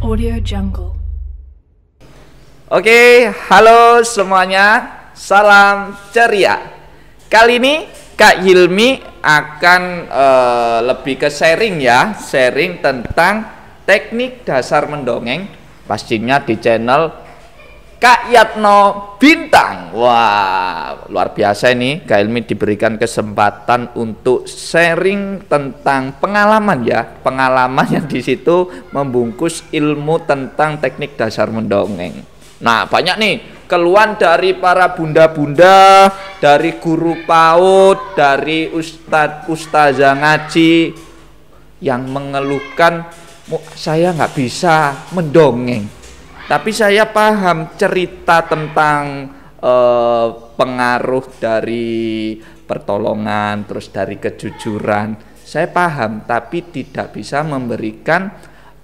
Audio Jungle. Oke, halo semuanya. Salam ceria. Kali ini Kak Hilmi akan uh, lebih ke sharing ya, sharing tentang teknik dasar mendongeng pastinya di channel Kak Yatno Bintang. Wah, luar biasa ini. Kak Ilmi diberikan kesempatan untuk sharing tentang pengalaman ya. Pengalaman yang di situ membungkus ilmu tentang teknik dasar mendongeng. Nah, banyak nih keluhan dari para bunda-bunda, dari guru PAUD, dari ustadz ustazah ngaji yang mengeluhkan saya nggak bisa mendongeng tapi saya paham cerita tentang eh, pengaruh dari pertolongan, terus dari kejujuran. Saya paham, tapi tidak bisa memberikan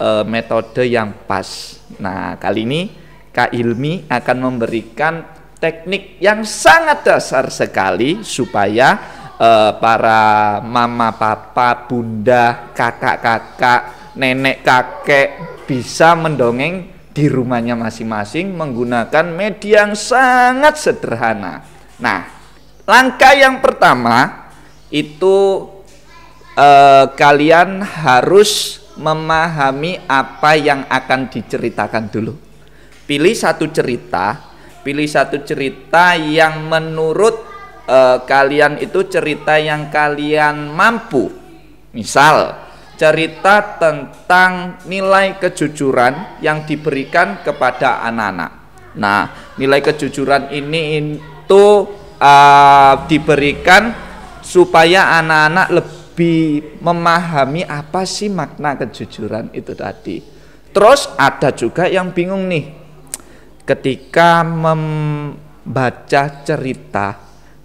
eh, metode yang pas. Nah, kali ini Kak Ilmi akan memberikan teknik yang sangat dasar sekali supaya eh, para mama, papa, bunda, kakak-kakak, nenek, kakek bisa mendongeng di rumahnya masing-masing menggunakan media yang sangat sederhana. Nah, langkah yang pertama itu eh, kalian harus memahami apa yang akan diceritakan dulu. Pilih satu cerita, pilih satu cerita yang menurut eh, kalian itu cerita yang kalian mampu. Misal, cerita tentang nilai kejujuran yang diberikan kepada anak-anak. Nah, nilai kejujuran ini itu uh, diberikan supaya anak-anak lebih memahami apa sih makna kejujuran itu tadi. Terus ada juga yang bingung nih. Ketika membaca cerita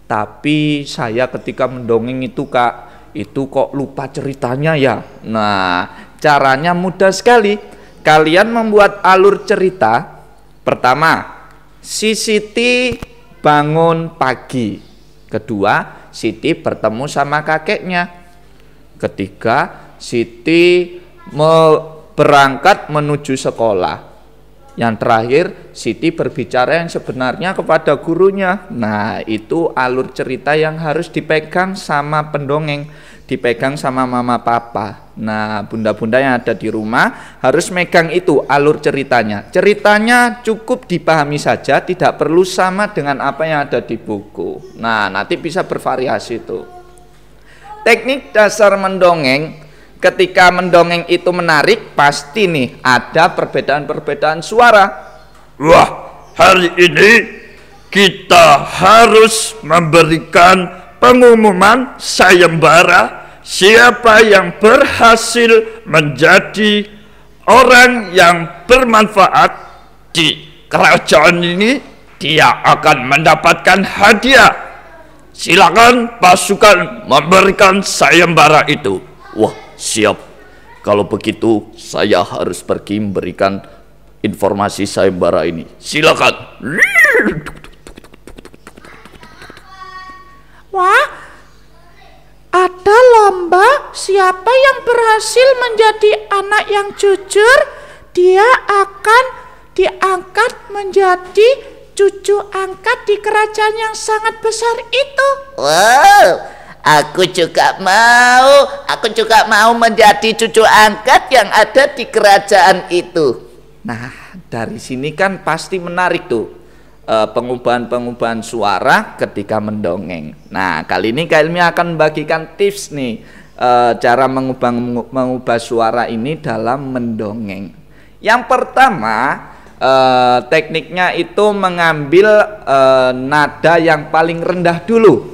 tapi saya ketika mendongeng itu Kak itu kok lupa ceritanya ya. Nah, caranya mudah sekali. Kalian membuat alur cerita. Pertama, si Siti bangun pagi. Kedua, Siti bertemu sama kakeknya. Ketiga, Siti berangkat menuju sekolah. Yang terakhir, Siti berbicara yang sebenarnya kepada gurunya. Nah, itu alur cerita yang harus dipegang sama pendongeng, dipegang sama mama papa. Nah, bunda-bunda yang ada di rumah harus megang itu alur ceritanya. Ceritanya cukup dipahami saja, tidak perlu sama dengan apa yang ada di buku. Nah, nanti bisa bervariasi itu. Teknik dasar mendongeng ketika mendongeng itu menarik pasti nih ada perbedaan-perbedaan suara wah hari ini kita harus memberikan pengumuman sayembara siapa yang berhasil menjadi orang yang bermanfaat di kerajaan ini dia akan mendapatkan hadiah silakan pasukan memberikan sayembara itu wah Siap. Kalau begitu saya harus pergi memberikan informasi sayembara ini. Silakan. Wah, ada lomba siapa yang berhasil menjadi anak yang jujur, dia akan diangkat menjadi cucu angkat di kerajaan yang sangat besar itu. Wow, Aku juga mau, aku juga mau menjadi cucu angkat yang ada di kerajaan itu. Nah, dari sini kan pasti menarik tuh eh, pengubahan-pengubahan suara ketika mendongeng. Nah, kali ini Kak Ilmi akan bagikan tips nih eh, cara mengubah, mengubah suara ini dalam mendongeng. Yang pertama, eh, tekniknya itu mengambil nada yang paling rendah dulu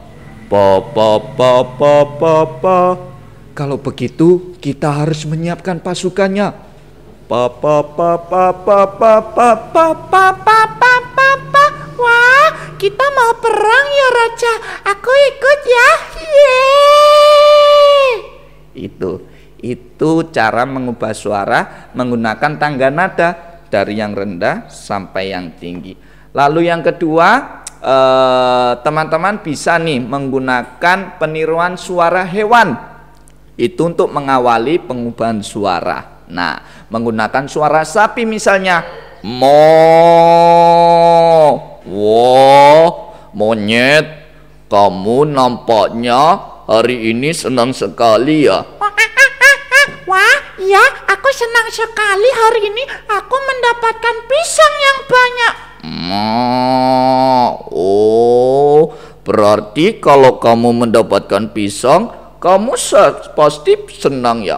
Po po po po po po. Kalau begitu kita harus menyiapkan pasukannya. Pa pa pa pa pa pa pa pa pa pa pa pa pa. Wah, kita mau perang ya Raja. Aku ikut ya. Yeay. Itu itu cara mengubah suara menggunakan tangga nada dari yang rendah sampai yang tinggi. Lalu yang kedua, Eh, teman-teman eh, bisa nih menggunakan peniruan suara hewan itu untuk mengawali pengubahan suara. Nah, menggunakan suara sapi misalnya mo wo monyet kamu nampaknya hari ini senang sekali ya wah iya aku senang sekali hari ini aku mendapatkan pisang yang banyak ma oh berarti kalau kamu mendapatkan pisang kamu pasti senang ya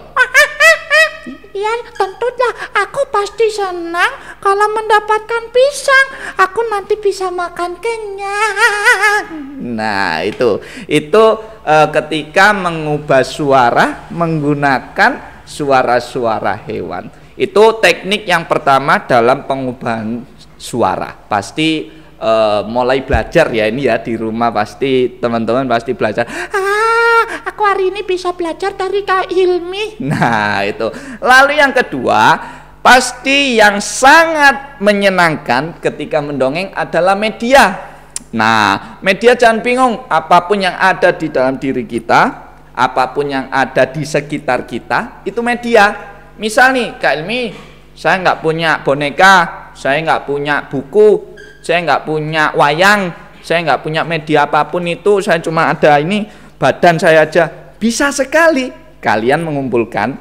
Ya tentunya aku pasti senang kalau mendapatkan pisang Aku nanti bisa makan kenyang Nah itu Itu uh, ketika mengubah suara menggunakan suara-suara hewan Itu teknik yang pertama dalam pengubahan suara. Pasti uh, mulai belajar ya ini ya di rumah pasti teman-teman pasti belajar. Ah, aku hari ini bisa belajar dari Kak Ilmi. Nah, itu. Lalu yang kedua, pasti yang sangat menyenangkan ketika mendongeng adalah media. Nah, media jangan bingung, apapun yang ada di dalam diri kita, apapun yang ada di sekitar kita, itu media. Misal nih, Kak Ilmi, saya nggak punya boneka, saya nggak punya buku, saya nggak punya wayang, saya nggak punya media apapun itu, saya cuma ada ini badan saya aja. Bisa sekali kalian mengumpulkan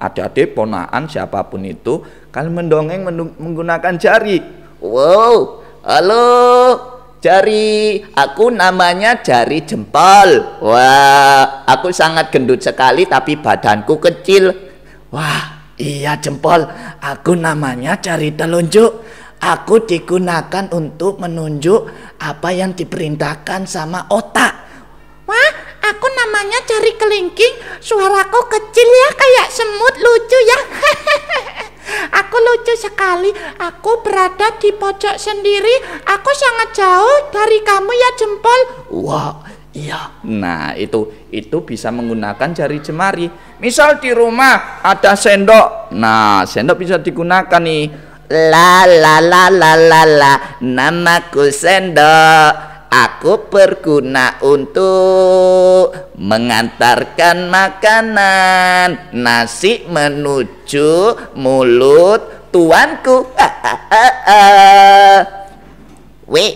adik-adik ponaan siapapun itu, kalian mendongeng menggunakan jari. Wow, halo jari, aku namanya jari jempol. Wah, aku sangat gendut sekali tapi badanku kecil. Wah, Iya jempol, aku namanya cari telunjuk. Aku digunakan untuk menunjuk apa yang diperintahkan sama otak. Wah, aku namanya cari kelingking. Suaraku kecil ya kayak semut lucu ya. Aku lucu sekali. Aku berada di pojok sendiri. Aku sangat jauh dari kamu ya jempol. Wah, Iya. Nah, itu itu bisa menggunakan jari jemari. Misal di rumah ada sendok. Nah, sendok bisa digunakan nih. La la la la la la. Namaku sendok. Aku berguna untuk mengantarkan makanan nasi menuju mulut tuanku. Wih,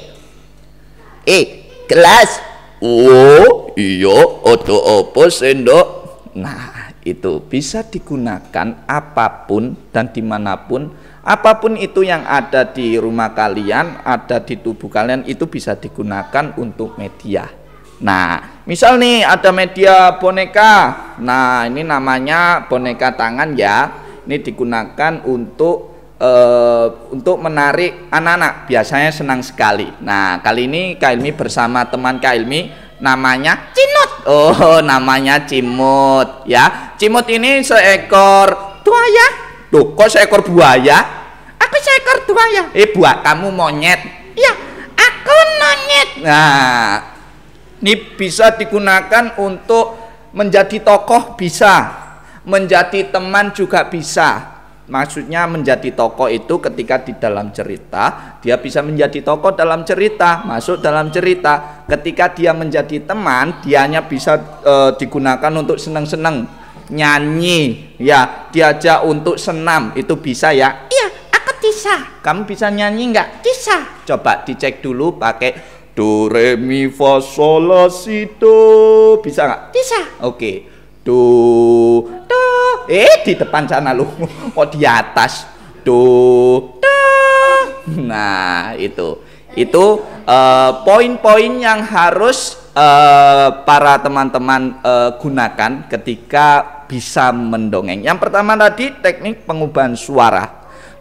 eh, kelas wo iyo oto opo sendok nah itu bisa digunakan apapun dan dimanapun apapun itu yang ada di rumah kalian ada di tubuh kalian itu bisa digunakan untuk media Nah, misal nih ada media boneka. Nah, ini namanya boneka tangan ya. Ini digunakan untuk e, untuk menarik anak-anak biasanya senang sekali. Nah kali ini Kailmi bersama teman Kailmi namanya Cimut. Oh namanya Cimut ya. Cimut ini seekor buaya. Tuh kok seekor buaya? Aku seekor buaya. Eh buat kamu monyet. Iya aku monyet. Nah ini bisa digunakan untuk menjadi tokoh bisa, menjadi teman juga bisa Maksudnya menjadi tokoh itu ketika di dalam cerita Dia bisa menjadi tokoh dalam cerita Masuk dalam cerita Ketika dia menjadi teman Dianya bisa e, digunakan untuk senang-senang Nyanyi Ya diajak untuk senam Itu bisa ya Iya aku bisa Kamu bisa nyanyi nggak? Bisa Coba dicek dulu pakai Do re mi fa sol la si do Bisa nggak? Bisa Oke okay. Do eh di depan sana lu kok di atas do nah itu itu poin eh, poin-poin yang harus uh, para teman-teman uh, gunakan ketika bisa mendongeng yang pertama tadi teknik pengubahan suara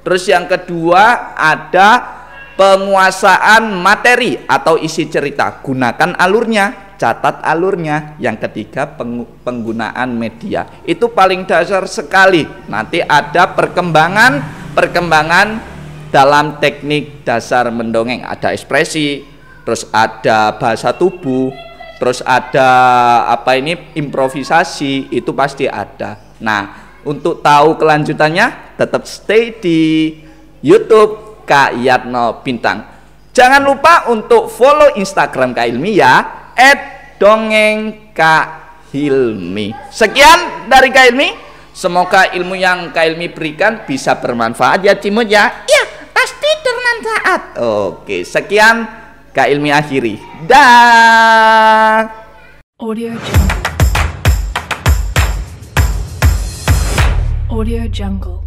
terus yang kedua ada penguasaan materi atau isi cerita gunakan alurnya catat alurnya. Yang ketiga penggunaan media. Itu paling dasar sekali. Nanti ada perkembangan perkembangan dalam teknik dasar mendongeng. Ada ekspresi, terus ada bahasa tubuh, terus ada apa ini improvisasi itu pasti ada. Nah, untuk tahu kelanjutannya tetap stay di YouTube Kak Yatno Bintang. Jangan lupa untuk follow Instagram Kak Ilmi ya, at dongeng Kak Hilmi. Sekian dari Kak Hilmi. Semoga ilmu yang Kak Hilmi berikan bisa bermanfaat ya Cimut ya. Iya, pasti bermanfaat. Oke, sekian Kak Hilmi akhiri. Dah. Audio Jungle. Audio Jungle.